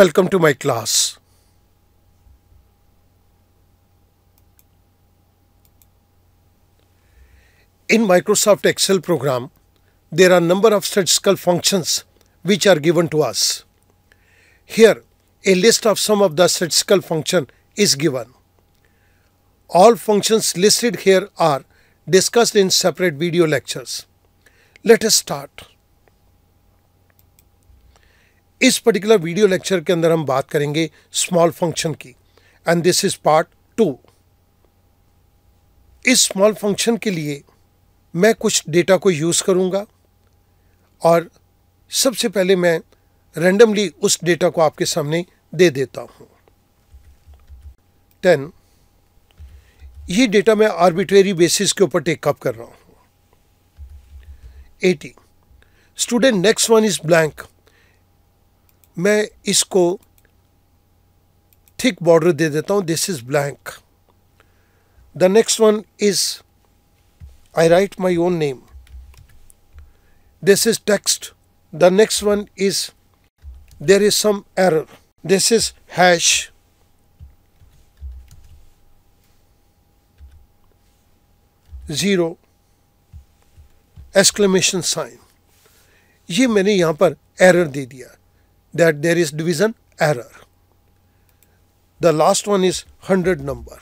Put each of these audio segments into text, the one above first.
Welcome to my class. In Microsoft Excel program, there are number of statistical functions which are given to us. Here, a list of some of the statistical function is given. All functions listed here are discussed in separate video lectures. Let us start. इस particular video lecture के अंदर हम बात करेंगे small function की and this is part two इस small function के लिए मैं कुछ डेटा को यूज़ करूँगा और सबसे पहले मैं रैंडमली उस डेटा को आपके सामने दे देता हूँ टेन ये डेटा मैं आर्बिट्रेरी बेसिस के ऊपर टेकअप कर रहा हूँ eighty student next one is blank मैं इसको थिक बॉर्डर दे देता हूँ this is blank the next one is I write my own name this is text the next one is there is some error this is hash zero exclamation sign ये मैंने यहां पर error दे दिया that there is division error. The last one is 100 number.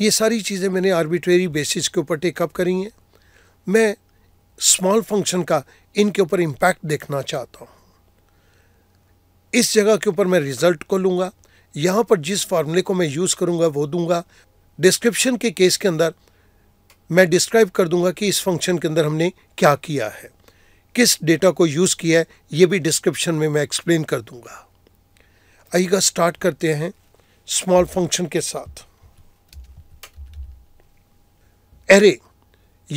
ये सारी चीज़ें मैंने arbitrary basis के ऊपर टेकअप करी हैं मैं स्मॉल फंक्शन का इनके ऊपर इम्पैक्ट देखना चाहता हूँ इस जगह के ऊपर मैं रिज़ल्ट को लूँगा यहाँ पर जिस फार्मूले को मैं यूज़ करूँगा वो दूंगा डिस्क्रिप्शन के केस के अंदर मैं डिस्क्राइब कर दूंगा कि इस फंक्शन के अंदर हमने क्या किया है किस डेटा को यूज़ किया है ये भी डिस्क्रिप्शन में मैं एक्सप्लेन कर दूंगा आइएगा स्टार्ट करते हैं स्मॉल फंक्शन के साथ एरे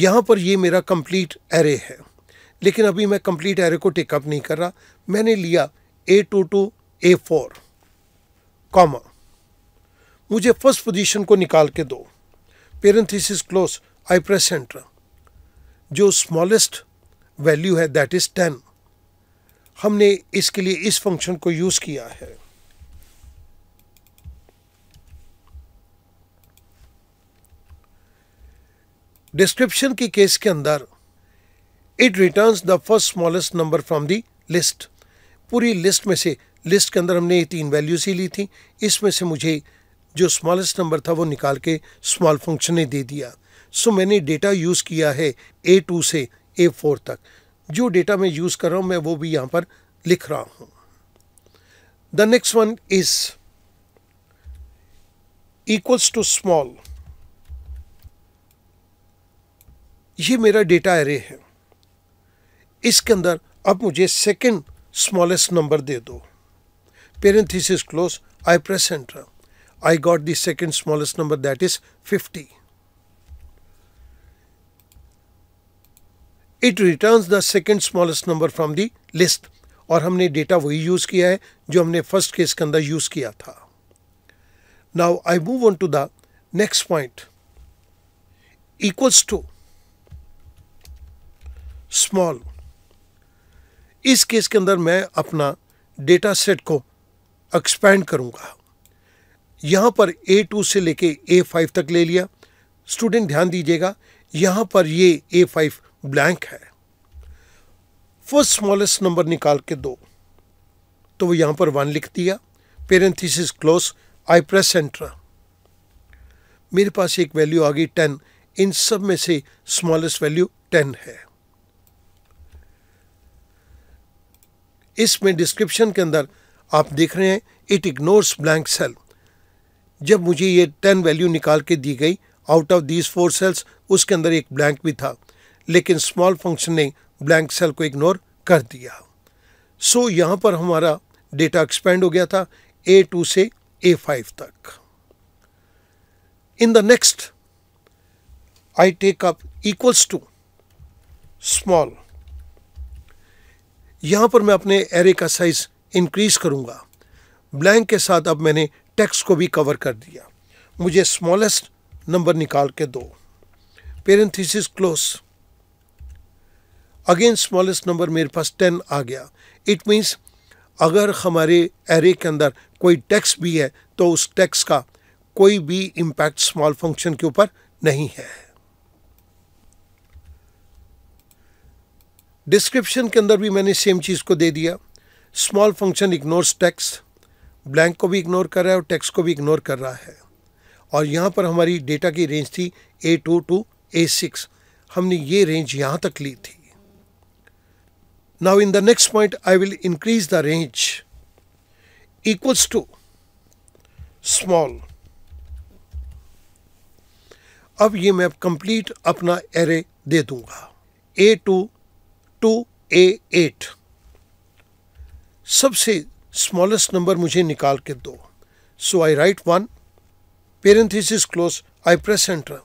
यहाँ पर ये मेरा कंप्लीट एरे है लेकिन अभी मैं कंप्लीट एरे को टेकअप नहीं कर रहा मैंने लिया A two to A four comma मुझे फर्स्ट पोजीशन को निकाल के दो parenthesis close I press enter जो स्मॉलेस्ट वैल्यू है दैट इज़ टेन हमने इसके लिए इस फंक्शन को यूज़ किया है डिस्क्रिप्शन की केस के अंदर it returns the first smallest number from the list पूरी लिस्ट में से लिस्ट के अंदर हमने ये तीन वैल्यूज ही ली थी इसमें से मुझे जो स्मॉलेस्ट नंबर था वो निकाल के स्मॉल फंक्शन ने दे दिया सो मैंने डेटा यूज़ किया है ए टू से ए फोर तक जो डेटा मैं यूज़ कर रहा हूँ मैं वो भी यहाँ पर लिख रहा हूँ the next one is equals to small ये मेरा डेटा एरे है इसके अंदर अब मुझे सेकंड स्मॉलेस्ट नंबर दे दो parenthesis close I press enter I got the second smallest number that is fifty it returns the second smallest number from the list और हमने डेटा वही यूज़ किया है जो हमने फर्स्ट केस के अंदर यूज़ किया था now I move on to the next point equals to small इस केस के अंदर मैं अपना डेटा सेट को एक्सपैंड करूंगा यहाँ पर ए टू से लेके ए फाइव तक ले लिया स्टूडेंट ध्यान दीजिएगा यहां पर ये ए फाइव ब्लैंक है फर्स्ट स्मॉलेस्ट नंबर निकाल के दो तो वो यहाँ पर वन लिख दिया parenthesis close I press enter मेरे पास एक वैल्यू आ गई टेन इन सब में से स्मॉलेस्ट वैल्यू टेन है इसमें डिस्क्रिप्शन के अंदर आप देख रहे हैं इट इग्नोर्स ब्लैंक सेल जब मुझे ये टेन वैल्यू निकाल के दी गई out of these four cells उसके अंदर एक ब्लैंक भी था लेकिन स्मॉल फंक्शन ने ब्लैंक सेल को इग्नोर कर दिया सो so, यहाँ पर हमारा डेटा एक्सपेंड हो गया था ए टू से ए फाइव तक in the next I take up equals to small यहाँ पर मैं अपने एरे का साइज इंक्रीज करूँगा ब्लैंक के साथ अब मैंने टेक्स्ट को भी कवर कर दिया मुझे स्मॉलेस्ट नंबर निकाल के दो parenthesis close again smallest number मेरे पास टेन आ गया इट मीन्स अगर हमारे एरे के अंदर कोई टैक्स भी है तो उस टैक्स का कोई भी इम्पैक्ट स्मॉल फंक्शन के ऊपर नहीं है डिस्क्रिप्शन के अंदर भी मैंने सेम चीज़ को दे दिया small function ignores text blank को भी इग्नोर कर रहा है और टैक्स को भी इग्नोर कर रहा है और यहाँ पर हमारी डेटा की रेंज थी A two to A six हमने ये रेंज यहाँ तक ली थी Now in the next point I will increase the range equals to small. अब ये मैं कंप्लीट अपना एरे दे दूंगा A two to A eight सबसे स्मॉलेस्ट नंबर मुझे निकाल के दो so I write one parenthesis close I press enter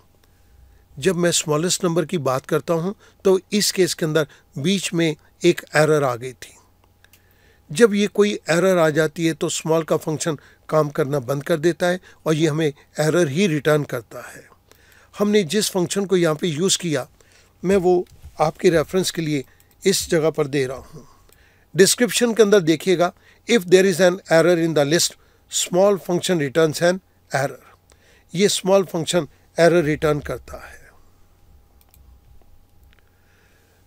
जब मैं स्मॉलेस्ट नंबर की बात करता हूँ तो इस केस के अंदर बीच में एक एरर आ गई थी जब ये कोई एरर आ जाती है तो स्मॉल का फंक्शन काम करना बंद कर देता है और ये हमें एरर ही रिटर्न करता है हमने जिस फंक्शन को यहाँ पे यूज़ किया मैं वो आपके रेफरेंस के लिए इस जगह पर दे रहा हूँ डिस्क्रिप्शन के अंदर देखिएगा if there is an error in the list small function return an error ये स्मॉल फंक्शन एरर रिटर्न करता है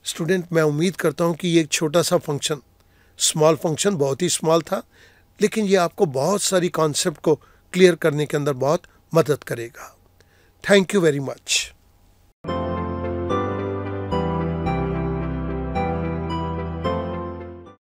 स्टूडेंट मैं उम्मीद करता हूँ कि ये एक छोटा सा फंक्शन स्मॉल फंक्शन बहुत ही स्मॉल था लेकिन ये आपको बहुत सारी कॉन्सेप्ट को क्लियर करने के अंदर बहुत मदद करेगा थैंक यू वेरी मच